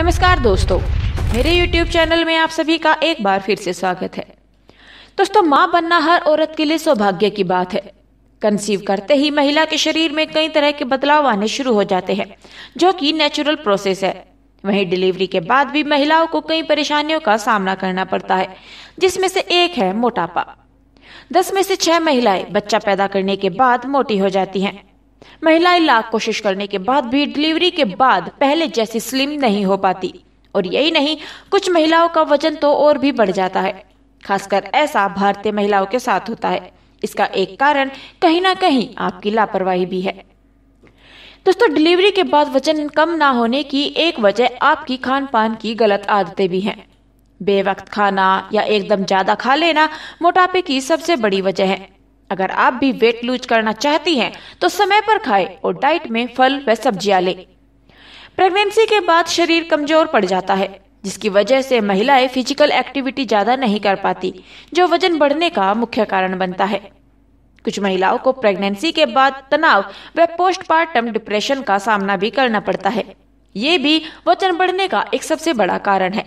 नमस्कार दोस्तों मेरे YouTube चैनल में आप सभी का एक बार फिर से स्वागत है दोस्तों माँ बनना हर औरत के लिए सौभाग्य की बात है कंसीव करते ही महिला के शरीर में कई तरह के बदलाव आने शुरू हो जाते हैं जो कि नेचुरल प्रोसेस है वहीं डिलीवरी के बाद भी महिलाओं को कई परेशानियों का सामना करना पड़ता है जिसमें से एक है मोटापा दस में से छह महिलाएं बच्चा पैदा करने के बाद मोटी हो जाती हैं महिलाएं लाख कोशिश करने के बाद भी डिलीवरी के बाद पहले जैसी स्लिम नहीं हो पाती और यही नहीं कुछ महिलाओं का वजन तो और भी बढ़ जाता है खासकर ऐसा भारतीय महिलाओं के साथ होता है इसका एक कारण कहीं ना कहीं आपकी लापरवाही भी है दोस्तों डिलीवरी के बाद वजन कम ना होने की एक वजह आपकी खान पान की गलत आदतें भी हैं बेवक्त खाना या एकदम ज्यादा खा लेना मोटापे की सबसे बड़ी वजह है अगर आप भी वेट लूज करना चाहती हैं तो समय पर खाएं और डाइट में फल व सब्जियां लें प्रेगनेंसी के बाद शरीर कमजोर पड़ जाता है जिसकी वजह से महिलाएं फिजिकल एक्टिविटी ज्यादा नहीं कर पाती जो वजन बढ़ने का मुख्य कारण बनता है कुछ महिलाओं को प्रेगनेंसी के बाद तनाव व पोस्टमार्टम डिप्रेशन का सामना भी करना पड़ता है ये भी वजन बढ़ने का एक सबसे बड़ा कारण है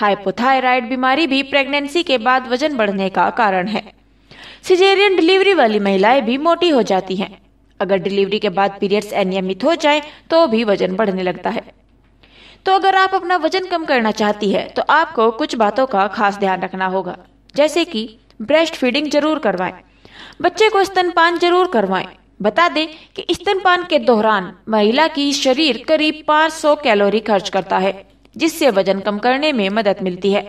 हाइपोथायराइड बीमारी भी प्रेगनेंसी के बाद वजन बढ़ने का कारण है सिजेरियन डिलीवरी वाली महिलाएं भी मोटी हो जाती हैं अगर डिलीवरी के बाद पीरियड्स अनियमित हो जाए तो भी वजन बढ़ने लगता है तो अगर आप अपना वजन कम करना चाहती है तो आपको कुछ बातों का खास ध्यान रखना होगा जैसे कि ब्रेस्ट फीडिंग जरूर करवाएं बच्चे को स्तनपान जरूर करवाएं बता दें कि स्तनपान के दौरान महिला की शरीर करीब 500 कैलोरी खर्च करता है जिससे वजन कम करने में मदद मिलती है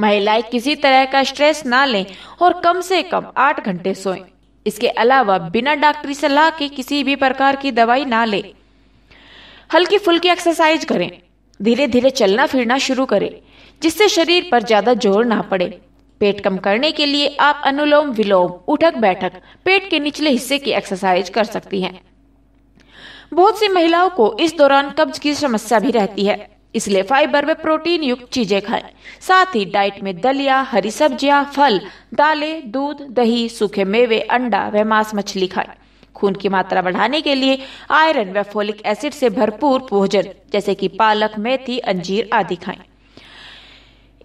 महिलाएं किसी तरह का स्ट्रेस ना लें और कम से कम आठ घंटे सोएं। इसके अलावा बिना डॉक्टरी सलाह के किसी भी प्रकार की दवाई ना लें हल्की फुल्की एक्सरसाइज करें धीरे धीरे चलना फिरना शुरू करें जिससे शरीर पर ज़्यादा जोर ना पड़े पेट कम करने के लिए आप अनुलोम विलोम उठक बैठक पेट के निचले हिस्से की एक्सरसाइज कर सकती हैं बहुत सी महिलाओं को इस दौरान कब्ज की समस्या भी रहती है इसलिए फाइबर व प्रोटीन युक्त चीजें खाएं साथ ही डाइट में दलिया हरी सब्जियां फल दालें दूध दही सूखे मेवे अंडा व मांस मछली खाएं खून की मात्रा बढ़ाने के लिए आयरन व फोलिक एसिड से भरपूर भोजन जैसे कि पालक मेथी अंजीर आदि खाएं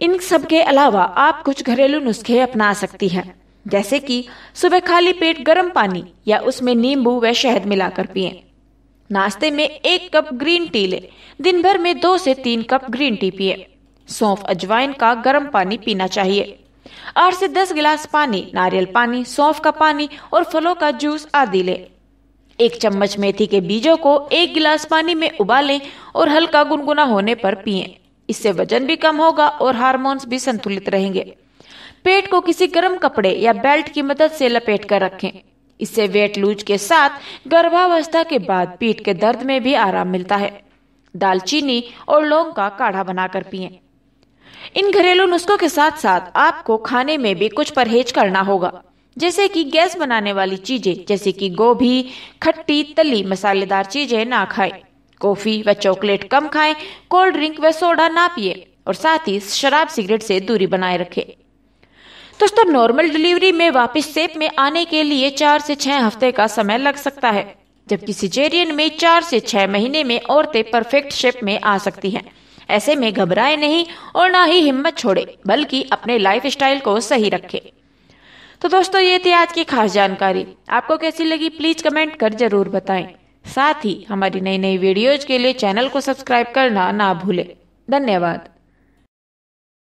इन सब के अलावा आप कुछ घरेलू नुस्खे अपना सकती हैं जैसे कि सुबह खाली पेट गर्म पानी या उसमें नींबू व शहद मिलाकर पिएं नाश्ते में एक कप ग्रीन टी लें दिन भर में दो से तीन कप ग्रीन टी पिए सौंफ अजवाइन का गर्म पानी पीना चाहिए आठ से दस गिलास पानी नारियल पानी सौंफ का पानी और फलों का जूस आदि लें एक चम्मच मेथी के बीजों को एक गिलास पानी में उबालें और हल्का गुनगुना होने पर पिए इससे वजन भी कम होगा और हार्मोन्स भी संतुलित रहेंगे पेट को किसी गर्म कपड़े या बेल्ट की मदद से लपेट कर रखें इससे वेट लूज के साथ गर्भावस्था के बाद पीठ के दर्द में भी आराम मिलता है दालचीनी और लौंग का काढ़ा बनाकर पिए इन घरेलू नुस्खों के साथ साथ आपको खाने में भी कुछ परहेज करना होगा जैसे कि गैस बनाने वाली चीजें जैसे कि गोभी खट्टी तली मसालेदार चीजें ना खाएं, कॉफी व चॉकलेट कम खाएं, कोल्ड ड्रिंक व सोडा ना पिए और साथ ही शराब सिगरेट से दूरी बनाए रखें। दोस्तों नॉर्मल डिलीवरी में वापस सेप में आने के लिए चार से छह हफ्ते का समय लग सकता है जबकि सिजेरियन में चार से छह महीने में औरतें परफेक्ट शेप में आ सकती हैं ऐसे में घबराए नहीं और ना ही हिम्मत छोड़े बल्कि अपने लाइफ को सही रखें तो दोस्तों ये थी आज की खास जानकारी आपको कैसी लगी प्लीज कमेंट कर जरूर बताए साथ ही हमारी नई नई वीडियोज के लिए चैनल को सब्सक्राइब करना ना भूले धन्यवाद